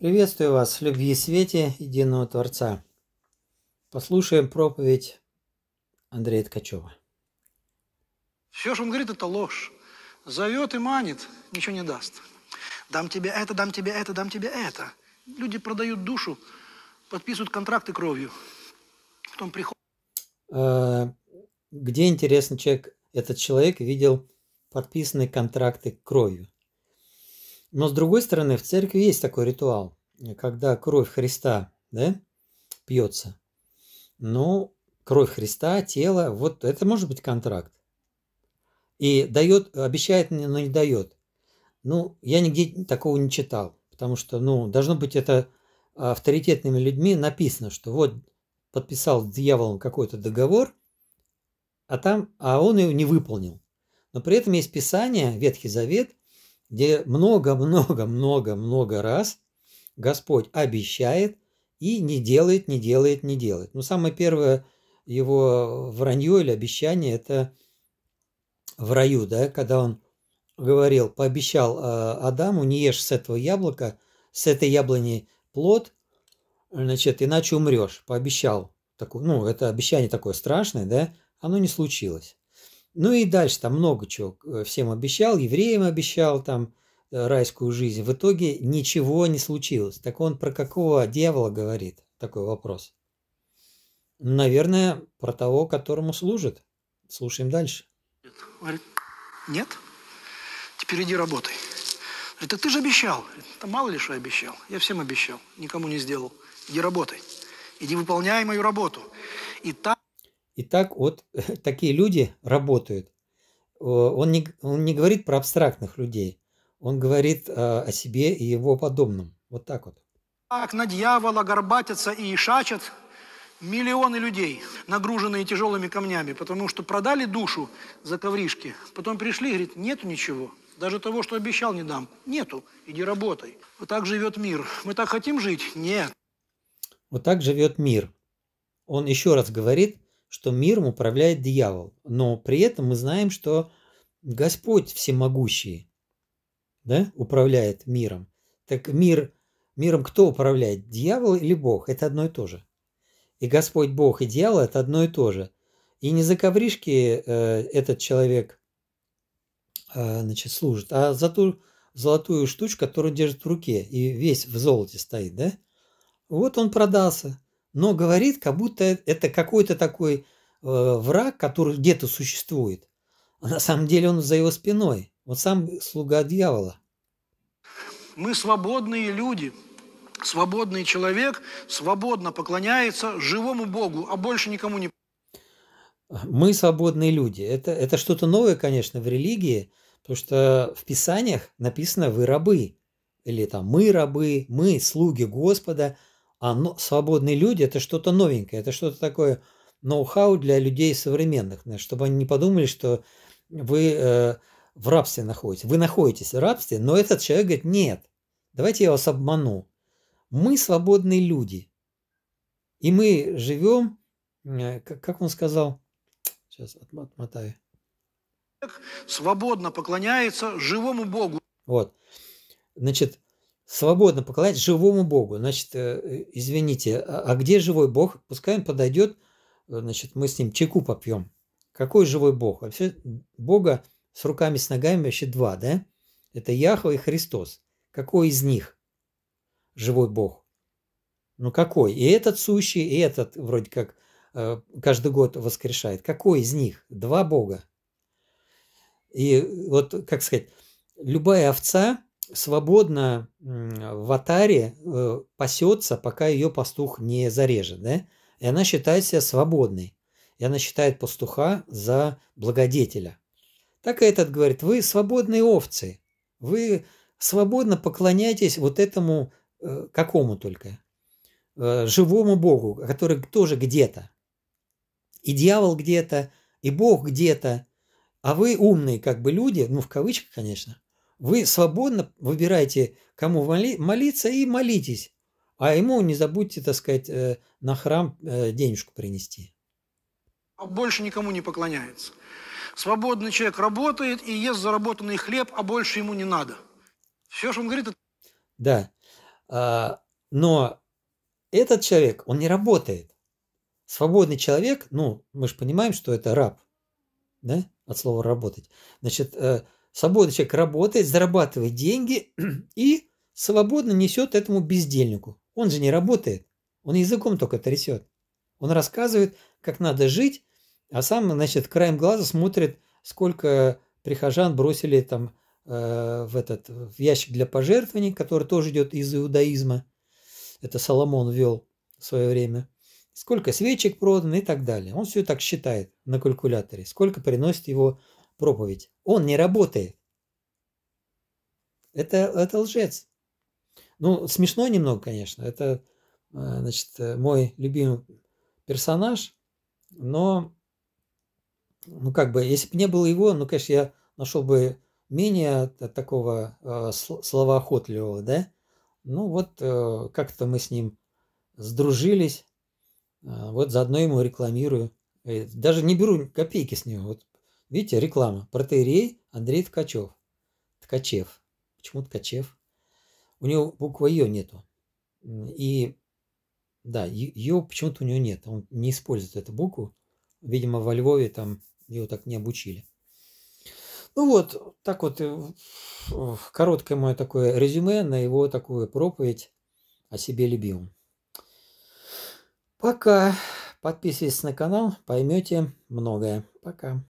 Приветствую вас в любви и свете единого Творца. Послушаем проповедь Андрея Ткачева. Все, что он говорит, это ложь. Зовет и манит, ничего не даст. Дам тебе это, дам тебе это, дам тебе это. Люди продают душу, подписывают контракты кровью. Потом приходят... Э, где, интересно, человек, этот человек видел подписанные контракты кровью? Но с другой стороны, в церкви есть такой ритуал, когда кровь Христа да, пьется. Ну, кровь Христа, тело, вот это может быть контракт. И дает, обещает, но не дает. Ну, я нигде такого не читал, потому что, ну, должно быть это авторитетными людьми написано, что вот подписал с дьяволом какой-то договор, а там, а он его не выполнил. Но при этом есть Писание, Ветхий Завет, где много-много-много-много раз Господь обещает и не делает, не делает, не делает. Но ну, самое первое его вранье или обещание – это в раю, да, когда он говорил, пообещал а, Адаму, не ешь с этого яблока, с этой яблони плод, значит, иначе умрешь, пообещал. Такое, ну, это обещание такое страшное, да, оно не случилось. Ну и дальше там много чего э, всем обещал, евреям обещал там э, райскую жизнь. В итоге ничего не случилось. Так он про какого дьявола говорит? Такой вопрос. Наверное, про того, которому служит. Слушаем дальше. Говорит, нет, теперь иди работай. Это ты же обещал. Это мало ли что обещал. Я всем обещал, никому не сделал. Иди работай. Иди выполняй мою работу. И так... И так вот такие люди работают. Он не, он не говорит про абстрактных людей, он говорит о, а, о себе и его подобном. Вот так вот. Так на дьявола горбатятся и шачат миллионы людей, нагруженные тяжелыми камнями, потому что продали душу за ковришки, потом пришли и говорит, нету ничего, даже того, что обещал, не дам. Нету, иди работай. Вот так живет мир. Мы так хотим жить? Нет. Вот так живет мир. Он еще раз говорит, что миром управляет дьявол, но при этом мы знаем, что Господь всемогущий да, управляет миром. Так мир, миром кто управляет, дьявол или Бог? Это одно и то же. И Господь Бог и дьявол – это одно и то же. И не за ковришки э, этот человек э, значит, служит, а за ту золотую штучку, которую держит в руке и весь в золоте стоит, да? Вот он продался – но говорит, как будто это какой-то такой э, враг, который где-то существует. А на самом деле он за его спиной. Вот сам слуга дьявола. Мы свободные люди. Свободный человек свободно поклоняется живому Богу, а больше никому не... Мы свободные люди. Это, это что-то новое, конечно, в религии, потому что в Писаниях написано «вы рабы» или там «мы рабы», «мы слуги Господа», а но, свободные люди – это что-то новенькое, это что-то такое ноу-хау для людей современных, чтобы они не подумали, что вы э, в рабстве находитесь. Вы находитесь в рабстве, но этот человек говорит, нет, давайте я вас обману. Мы свободные люди. И мы живем, э, как он сказал, сейчас отмотаю. Свободно поклоняется живому Богу. Вот. Значит, свободно поклоняться живому Богу. Значит, э, извините, а, а где живой Бог? Пускай он подойдет, значит, мы с ним чеку попьем. Какой живой Бог? Вообще Бога с руками, с ногами вообще два, да? Это Яхва и Христос. Какой из них живой Бог? Ну какой? И этот сущий, и этот вроде как э, каждый год воскрешает. Какой из них? Два Бога. И вот, как сказать, любая овца, свободно в атаре э, пасется, пока ее пастух не зарежет, да? И она считает себя свободной. И она считает пастуха за благодетеля. Так и этот говорит, вы свободные овцы, вы свободно поклоняйтесь вот этому э, какому только, э, живому Богу, который тоже где-то. И дьявол где-то, и Бог где-то, а вы умные как бы люди, ну в кавычках, конечно – вы свободно выбираете, кому молиться, и молитесь. А ему не забудьте, так сказать, э, на храм э, денежку принести. А больше никому не поклоняется. Свободный человек работает и ест заработанный хлеб, а больше ему не надо. Все, что он говорит, это... Да. А, но этот человек, он не работает. Свободный человек, ну, мы же понимаем, что это раб, да, от слова работать. Значит, э, Свободный человек работает, зарабатывает деньги и свободно несет этому бездельнику. Он же не работает, он языком только трясет. Он рассказывает, как надо жить, а сам, значит, краем глаза смотрит, сколько прихожан бросили там э, в этот в ящик для пожертвований, который тоже идет из иудаизма. Это Соломон вел в свое время. Сколько свечек продано и так далее. Он все так считает на калькуляторе. Сколько приносит его проповедь. Он не работает. Это, это лжец. Ну, смешно немного, конечно. Это, э, значит, э, мой любимый персонаж. Но, ну, как бы, если бы не было его, ну, конечно, я нашел бы менее такого э, словоохотливого, да? Ну, вот э, как-то мы с ним сдружились. Э, вот заодно ему рекламирую. Э, даже не беру копейки с него. Вот Видите, реклама. Протеерей Андрей Ткачев. Ткачев. Почему Ткачев? У него буквы Ё нету. И да, Ё почему-то у него нет. Он не использует эту букву. Видимо, во Львове там его так не обучили. Ну вот, так вот, э, короткое мое такое резюме на его такую проповедь о себе любимом. Пока. Подписывайтесь на канал, поймете многое. Пока.